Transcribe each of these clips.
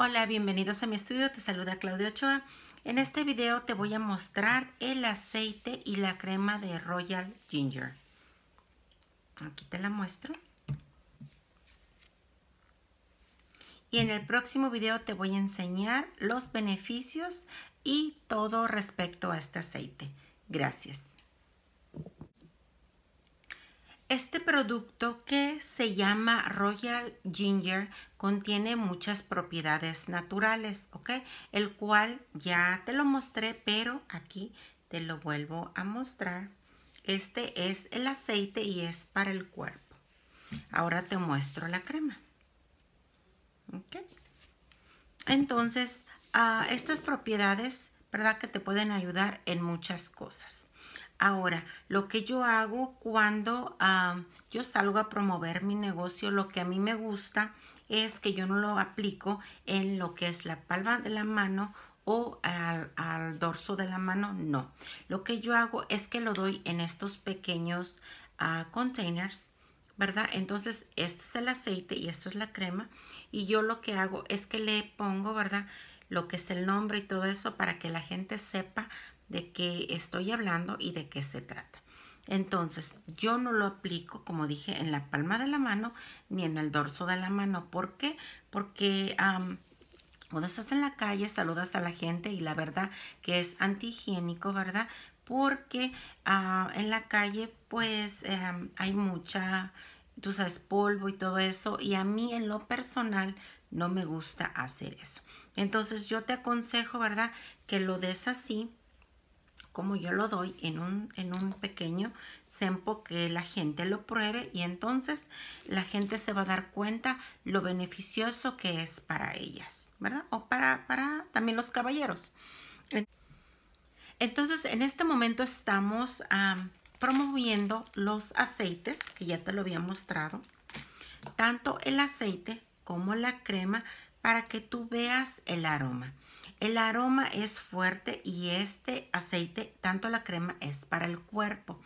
Hola, bienvenidos a mi estudio, te saluda Claudia Ochoa. En este video te voy a mostrar el aceite y la crema de Royal Ginger. Aquí te la muestro. Y en el próximo video te voy a enseñar los beneficios y todo respecto a este aceite. Gracias. Este producto que se llama Royal Ginger contiene muchas propiedades naturales, ¿ok? El cual ya te lo mostré, pero aquí te lo vuelvo a mostrar. Este es el aceite y es para el cuerpo. Ahora te muestro la crema. ¿Ok? Entonces, ah, estas propiedades, ¿verdad? Que te pueden ayudar en muchas cosas. Ahora, lo que yo hago cuando ah, yo salgo a promover mi negocio, lo que a mí me gusta es que yo no lo aplico en lo que es la palma de la mano o al, dorso de la mano, no. Lo que yo hago es que lo doy en estos pequeños ah, containers ¿verdad? Entonces, este es el aceite y esta es la crema. Y yo lo que hago es que le pongo, ¿verdad? lo que es el nombre y todo eso para que la gente sepa de qué estoy hablando y de qué se trata. Entonces, yo no lo aplico, como dije, en la palma de la mano ni en el dorso de la mano. ¿Por qué? Porque cuando estás en la calle saludas a la gente y la verdad que es antihigiénico, ¿verdad? Porque ah, en la calle pues em, hay mucha, tú sabes, polvo y todo eso. Y a mí en lo personal no me gusta hacer eso. Entonces yo te aconsejo, ¿verdad? Que lo des así, como yo lo doy, en un, en un pequeño sempo que la gente lo pruebe y entonces la gente se va a dar cuenta lo beneficioso que es para ellas, ¿verdad? O para, para también los caballeros. Entonces, en este momento estamos promoviendo los aceites, que ya te lo había mostrado. Tanto el aceite como la crema para que tú veas el aroma. El aroma es fuerte y este aceite, tanto la crema, es para el cuerpo.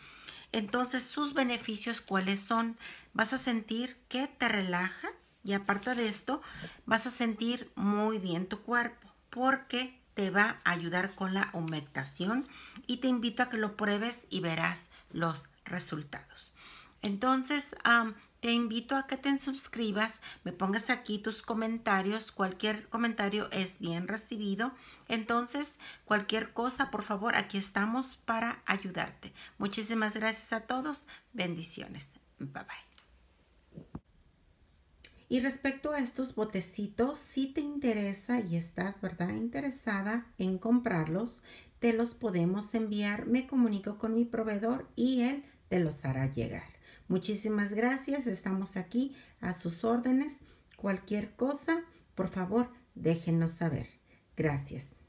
Entonces, sus beneficios, ¿cuáles son? Vas a sentir que te relaja y aparte de esto, vas a sentir muy bien tu cuerpo porque te va a ayudar con la humectación y te invito a que lo pruebes y verás los resultados. Entonces, te invito a que te suscribas, me pongas aquí tus comentarios, cualquier comentario es bien recibido. Entonces, cualquier cosa, por favor, aquí estamos para ayudarte. Muchísimas gracias a todos, bendiciones. Bye bye. Y respecto a estos botecitos, si te interesa y estás, ¿verdad?, interesada en comprarlos, te los podemos enviar. Me comunico con mi proveedor y él te los hará llegar. Muchísimas gracias, estamos aquí a sus órdenes. Cualquier cosa, por favor, déjenos saber. Gracias.